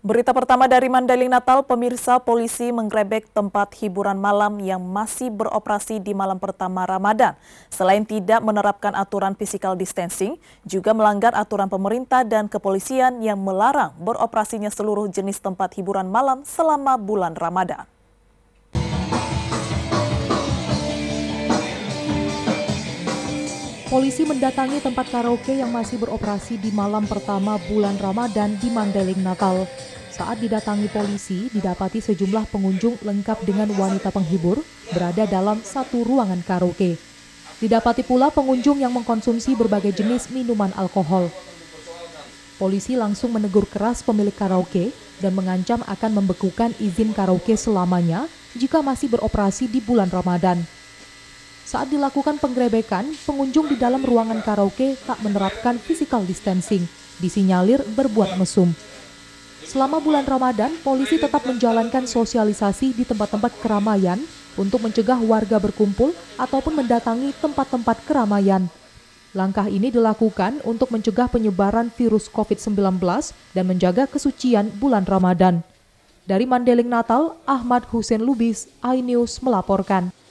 Berita pertama dari Mandailing Natal, pemirsa polisi menggrebek tempat hiburan malam yang masih beroperasi di malam pertama Ramadan. Selain tidak menerapkan aturan physical distancing, juga melanggar aturan pemerintah dan kepolisian yang melarang beroperasinya seluruh jenis tempat hiburan malam selama bulan Ramadan. polisi mendatangi tempat karaoke yang masih beroperasi di malam pertama bulan Ramadan di Mandailing Natal. Saat didatangi polisi, didapati sejumlah pengunjung lengkap dengan wanita penghibur berada dalam satu ruangan karaoke. Didapati pula pengunjung yang mengkonsumsi berbagai jenis minuman alkohol. Polisi langsung menegur keras pemilik karaoke dan mengancam akan membekukan izin karaoke selamanya jika masih beroperasi di bulan Ramadan. Saat dilakukan penggerebekan, pengunjung di dalam ruangan karaoke tak menerapkan physical distancing, disinyalir berbuat mesum. Selama bulan Ramadan, polisi tetap menjalankan sosialisasi di tempat-tempat keramaian untuk mencegah warga berkumpul ataupun mendatangi tempat-tempat keramaian. Langkah ini dilakukan untuk mencegah penyebaran virus COVID-19 dan menjaga kesucian bulan Ramadan. Dari Mandeling Natal, Ahmad Hussein Lubis, iNews melaporkan.